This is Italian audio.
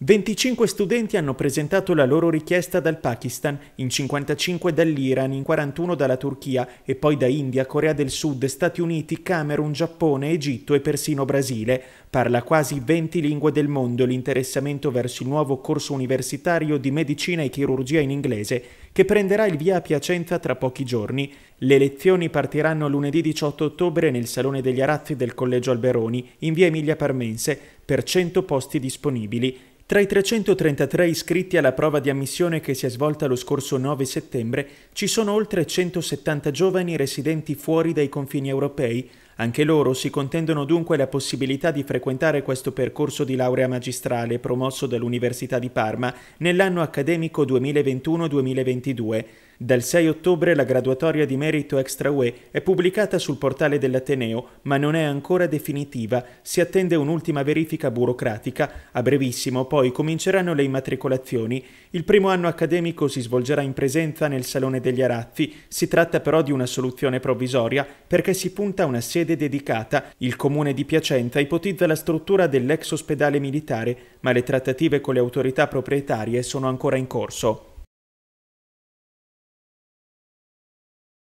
25 studenti hanno presentato la loro richiesta dal Pakistan, in 55 dall'Iran, in 41 dalla Turchia e poi da India, Corea del Sud, Stati Uniti, Camerun, Giappone, Egitto e persino Brasile. Parla quasi 20 lingue del mondo l'interessamento verso il nuovo corso universitario di medicina e chirurgia in inglese, che prenderà il via a Piacenza tra pochi giorni. Le lezioni partiranno lunedì 18 ottobre nel Salone degli Arazzi del Collegio Alberoni, in via Emilia Parmense, per 100 posti disponibili. Tra i 333 iscritti alla prova di ammissione che si è svolta lo scorso 9 settembre ci sono oltre 170 giovani residenti fuori dai confini europei, anche loro si contendono dunque la possibilità di frequentare questo percorso di laurea magistrale promosso dall'Università di Parma nell'anno accademico 2021-2022. Dal 6 ottobre la graduatoria di merito extra UE è pubblicata sul portale dell'Ateneo, ma non è ancora definitiva, si attende un'ultima verifica burocratica. A brevissimo poi cominceranno le immatricolazioni. Il primo anno accademico si svolgerà in presenza nel Salone degli Arazzi. Si tratta però di una soluzione provvisoria perché si punta a una sede sede dedicata, il comune di Piacenza ipotizza la struttura dell'ex ospedale militare, ma le trattative con le autorità proprietarie sono ancora in corso.